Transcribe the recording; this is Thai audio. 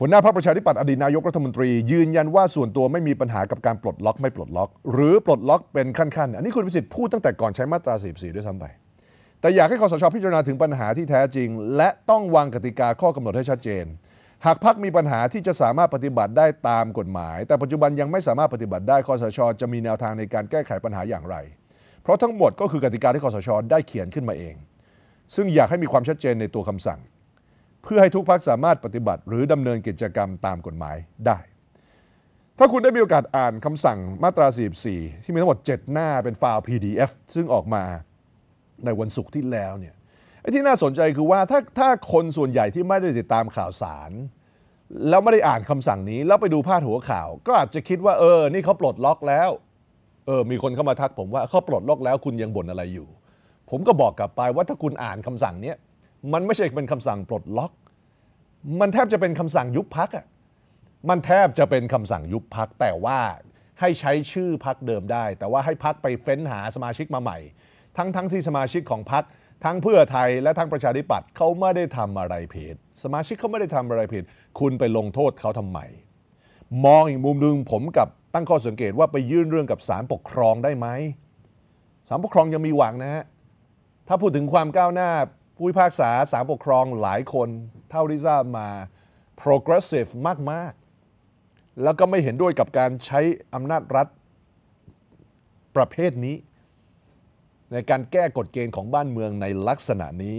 หัวหน้าพรรคประชาธิปัตย์อดีตนายกรัฐมนตรียืนยันว่าส่วนตัวไม่มีปัญหากับการปลดล็อกไม่ปลดล็อก หรือปลดล็อกเป็นขั้น ๆ อันนี้คุณวิสิทธิ์พูดตั้งแต่ก่อนใช้มาตรา 44 ด้วยซ้ำไปแต่อยากให้คอสชพิจารณาถึงปัญหาที่แท้จริง และต้องวางกติกาข้อกำหนดให้ชัดเจน หากพักมีปัญหาที่จะสามารถปฏิบัติได้ตามกฎหมายแต่ปัจจุบันยังไม่สามารถปฏิบัติได้คอสชจะมีแนวทางในการแก้ไขปัญหาอย่างไร เพราะทั้งหมดก็คือกติกาที่คอสชได้เขียนขึ้นมาเอง ซึ่งอยากให้มีความชัดเจนในตัวคำสั่งเพื่อให้ทุกพักสามารถปฏิบัติ หรือดำเนินกิจกรรมตามกฎหมายได้ ถ้าคุณได้มีโอกาสอ่านคำสั่งมาตรา44ที่มีทั้งหมด 7 หน้าเป็นไฟล์ PDF ซึ่งออกมาในวันศุกร์ที่แล้วเนี่ยไอ้ที่น่าสนใจคือว่าถ้าถ้าคนส่วนใหญ่ที่ไม่ได้ติดตามข่าวสาร แล้วไม่ได้อ่านคำสั่งนี้ แล้วไปดูพาดหัวข่าว ก็อาจจะคิดว่า เออ นี่เขาปลดล็อกแล้วเออ มีคนเข้ามาทักผมว่าเขาปลดล็อกแล้วคุณยังบ่นอะไรอยู่ ผมก็บอกกลับไปว่าถ้าคุณอ่านคำสั่งเนี้ยมันไม่ใช่เป็นคำสั่งปลดล็อก มันแทบจะเป็นคำสั่งยุบพักอ่ะ มันแทบจะเป็นคำสั่งยุบพักแต่ว่าให้ใช้ชื่อพักเดิมได้ แต่ว่าให้พักไปเฟ้นหาสมาชิกมาใหม่ ทั้งทั้งที่สมาชิกของพักทั้งเพื่อไทยและทั้งประชาธิปัตย์เขาไม่ได้ทำอะไรผิด สมาชิกเขาไม่ได้ทำอะไรผิด คุณไปลงโทษเขาทำไมมองอีกมุมหนึ่งผมกับตั้งข้อสังเกตว่าไปยื่นเรื่องกับศาลปกครองได้ไหมศาลปกครองยังมีหวังนะฮะถ้าพูดถึงความก้าวหน้าผู้พิพากษาสามปกครองหลายคนเท่าที่ทราบมา progressive มากกแล้วก็ไม่เห็นด้วยกับการใช้อำนาจรัฐประเภทนี้ ในการแก้กฎเกณฑ์ของบ้านเมืองในลักษณะนี้